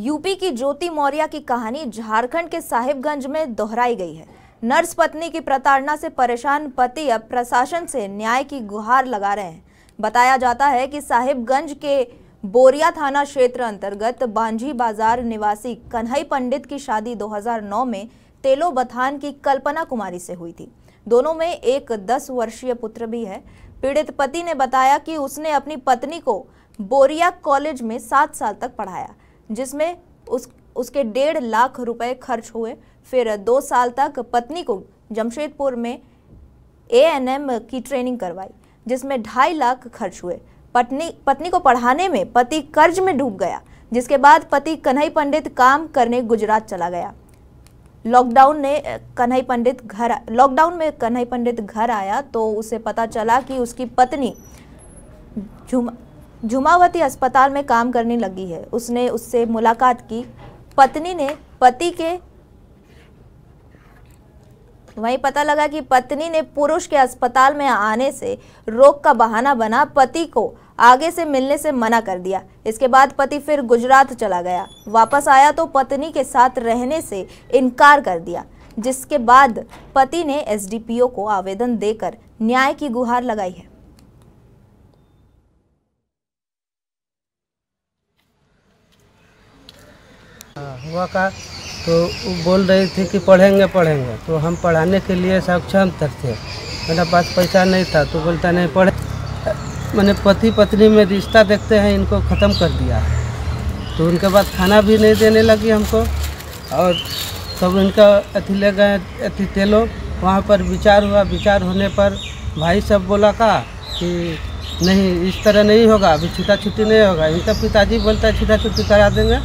UP की ज्योति मौर्य की कहानी झारखंड के साहिबगंज में दोहराई गई है नर्स पत्नी की प्रताड़ना से परेशान पति अब प्रशासन से न्याय की गुहार लगा रहे हैं बताया जाता है कि साहिबगंज के बोरिया थाना क्षेत्र अंतर्गत बांझी बाजार निवासी कन्हई पंडित की शादी 2009 में तेलो बथान की कल्पना कुमारी से हुई थी दोनों में एक दस वर्षीय पुत्र भी है पीड़ित पति ने बताया कि उसने अपनी पत्नी को बोरिया कॉलेज में सात साल तक पढ़ाया जिसमें उस उसके डेढ़ लाख रुपए खर्च हुए फिर दो साल तक पत्नी को जमशेदपुर में एएनएम की ट्रेनिंग करवाई जिसमें ढाई लाख खर्च हुए पत्नी पत्नी को पढ़ाने में पति कर्ज में डूब गया जिसके बाद पति कन्हई पंडित काम करने गुजरात चला गया लॉकडाउन ने कन्हई पंडित घर लॉकडाउन में कन्हई पंडित घर आया तो उसे पता चला कि उसकी पत्नी झुमा झुमावती अस्पताल में काम करने लगी है उसने उससे मुलाकात की पत्नी ने पति के वहीं पता लगा कि पत्नी ने पुरुष के अस्पताल में आने से रोग का बहाना बना पति को आगे से मिलने से मना कर दिया इसके बाद पति फिर गुजरात चला गया वापस आया तो पत्नी के साथ रहने से इनकार कर दिया जिसके बाद पति ने एसडीपीओ को आवेदन देकर न्याय की गुहार लगाई है हाँ, हुआ का तो बोल रहे थे कि पढ़ेंगे पढ़ेंगे तो हम पढ़ाने के लिए सक्षम तक थे मेरा पास पैसा नहीं था तो बोलता नहीं पढ़े मैंने पति पत्नी में रिश्ता देखते हैं इनको ख़त्म कर दिया तो उनके बाद खाना भी नहीं देने लगी हमको और सब इनका अथी ले गए अथी तेलो वहाँ पर विचार हुआ विचार होने पर भाई सब बोला का कि नहीं इस तरह नहीं होगा अभी छुटा छुट्टी नहीं होगा इनका पिताजी बोलता है छुटा छुट्टी करा देंगे